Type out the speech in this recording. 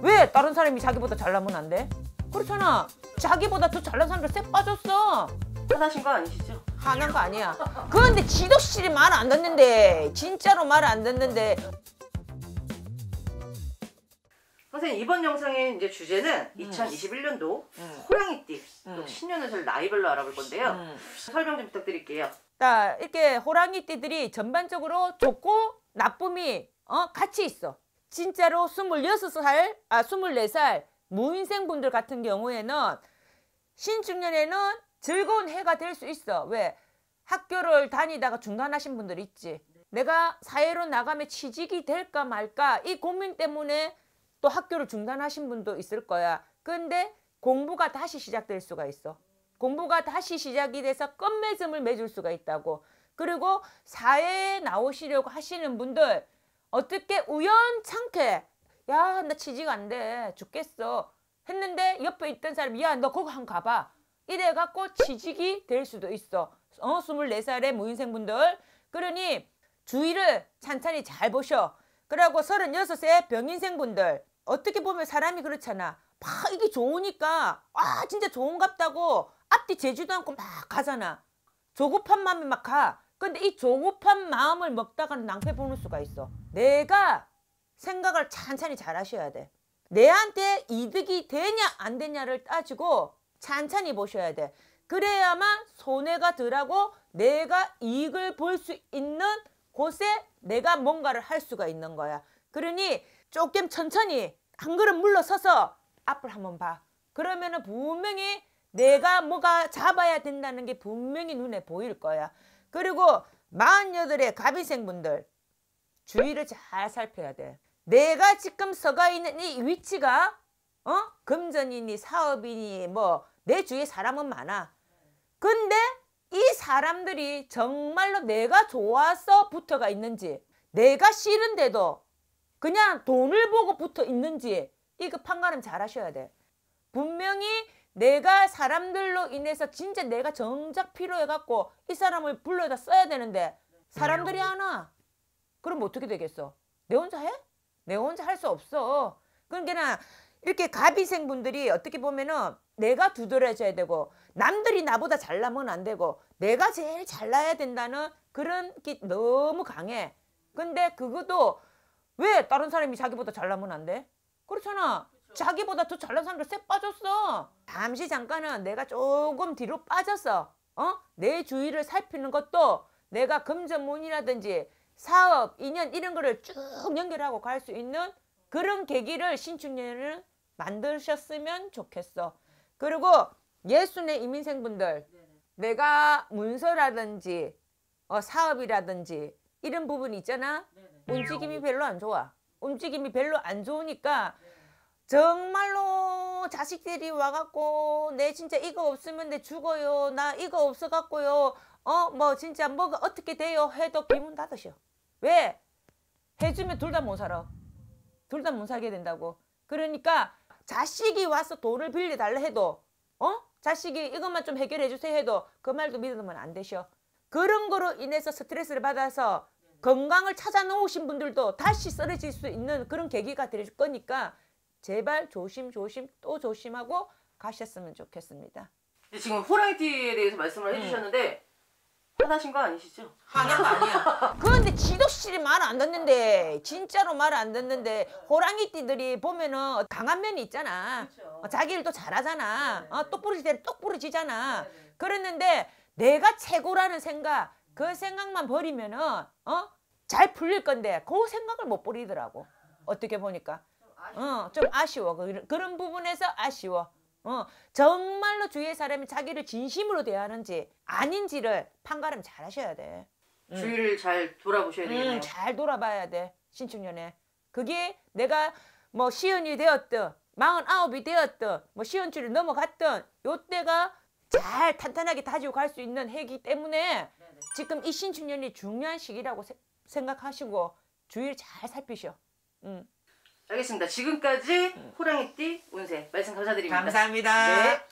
왜 다른 사람이 자기보다 잘나면 안 돼? 그렇잖아. 자기보다 더 잘난 사람들 쎄 빠졌어. 화나신 거 아니시죠? 화난 거 아니야. 그런데 지덕실이 말안 듣는데 진짜로 말 안 듣는데 선생님 이번 영상의 이제 주제는 음. 2021년도 음. 호랑이띠 음. 신년운세를 나이별로 알아볼 건데요. 음. 설명 좀 부탁드릴게요. 자, 이렇게 호랑이띠들이 전반적으로 좋고 나쁨이 어 같이 있어. 진짜로 26살, 아 24살 무인생 분들 같은 경우에는 신중년에는 즐거운 해가 될 수 있어. 왜? 학교를 다니다가 중단하신 분들 있지. 내가 사회로 나가면 취직이 될까 말까 이 고민 때문에 또 학교를 중단하신 분도 있을 거야. 근데 공부가 다시 시작될 수가 있어. 공부가 다시 시작이 돼서 끝맺음을 맺을 수가 있다고. 그리고 사회에 나오시려고 하시는 분들 어떻게 우연찮게 야 나 취직 안 돼 죽겠어 했는데 옆에 있던 사람이 야너 거기 한 가봐 이래갖고 취직이 될 수도 있어 어 24살의 무인생분들 그러니 주위를 찬찬히 잘 보셔 그러고 36세 병인생분들 어떻게 보면 사람이 그렇잖아 막 이게 좋으니까 아 진짜 좋은갑다고 앞뒤 재주도 않고 막 가잖아 조급한 마음이 막가 근데 이 조급한 마음을 먹다가는 낭패 보는 수가 있어. 내가 생각을 찬찬히 잘 하셔야 돼. 내한테 이득이 되냐 안 되냐를 따지고 찬찬히 보셔야 돼. 그래야만 손해가 덜하고 내가 이익을 볼 수 있는 곳에 내가 뭔가를 할 수가 있는 거야. 그러니 조금 천천히 한 걸음 물러서서 앞을 한번 봐. 그러면 은 분명히 내가 뭐가 잡아야 된다는 게 분명히 눈에 보일 거야. 그리고 48의 가비생분들 주위를잘 살펴야 돼. 내가 지금 서가 있는 이 위치가 어? 금전이니 사업이니 뭐 내 주위에 사람은 많아. 근데 이 사람들이 정말로 내가 좋아서 붙어가 있는지 내가 싫은데도 그냥 돈을 보고 붙어 있는지 이거 판가름 잘 하셔야 돼. 분명히 내가 사람들로 인해서 진짜 내가 정작 필요해갖고 이 사람을 불러다 써야 되는데 사람들이 음. 하나 그럼 어떻게 되겠어? 내 혼자 해? 내 혼자 할 수 없어. 그러니까 이렇게 가비생분들이 어떻게 보면은 내가 두드려져야 되고 남들이 나보다 잘나면 안 되고 내가 제일 잘나야 된다는 그런 게 너무 강해. 근데 그것도 왜 다른 사람이 자기보다 잘나면 안 돼? 그렇잖아. 자기보다 더 잘난 사람들 쎄 빠졌어. 잠시 잠깐은 내가 조금 뒤로 빠졌어. 어? 내 주위를 살피는 것도 내가 금전문이라든지 사업, 인연 이런 거를 쭉 연결하고 갈 수 있는 그런 계기를 신축년을 만드셨으면 좋겠어. 그리고 예순의 이민생분들 내가 문서라든지 어, 사업이라든지 이런 부분 있잖아. 움직임이 별로 안 좋아. 움직임이 별로 안 좋으니까 네. 정말로 자식들이 와갖고 내 진짜 이거 없으면 내 죽어요. 나 이거 없어갖고요. 어뭐 진짜 뭐가 어떻게 돼요 해도 기문 닫으셔. 왜? 해주면 둘 다 못 살아. 둘 다 못 살게 된다고. 그러니까 자식이 와서 돈을 빌려달라 해도 어? 자식이 이것만 좀 해결해 주세요 해도 그 말도 믿으면 안 되셔. 그런 거로 인해서 스트레스를 받아서 건강을 찾아 놓으신 분들도 다시 쓰러질 수 있는 그런 계기가 될 거니까 제발 조심조심 또 조심하고 가셨으면 좋겠습니다. 지금 호랑이띠에 대해서 말씀을 네. 해주셨는데 화나신 거 아니시죠? 화난 거 아니야. 그런데 지독실이 말안 듣는데 진짜로 말안 듣는데 호랑이띠들이 보면은 강한 면이 있잖아. 그렇죠. 어, 자기 일도 잘하잖아. 네, 네, 어, 똑부러질 때는 똑부러지잖아. 그랬는데 내가 최고라는 생각 그 생각만 버리면은 어? 잘 풀릴 건데 그 생각을 못 버리더라고. 어떻게 보니까. 어, 좀 아쉬워. 그, 런 부분에서 아쉬워. 어, 정말로 주위의 사람이 자기를 진심으로 대하는지 아닌지를 판가름 잘 하셔야 돼. 음. 주위를 잘 돌아보셔야 음, 되겠네요. 음, 잘 돌아봐야 돼. 신축년에. 그게 내가 뭐 시은이 되었든 마흔아홉이 되었든 뭐시은주를 넘어갔든 요때가 잘 탄탄하게 다지고 갈 수 있는 해기 때문에 지금 이 신축년이 중요한 시기라고 세, 생각하시고 주위를 잘 살피셔. 응. 음. 알겠습니다. 지금까지 네. 호랑이띠 운세 말씀 감사드립니다. 감사합니다. 네.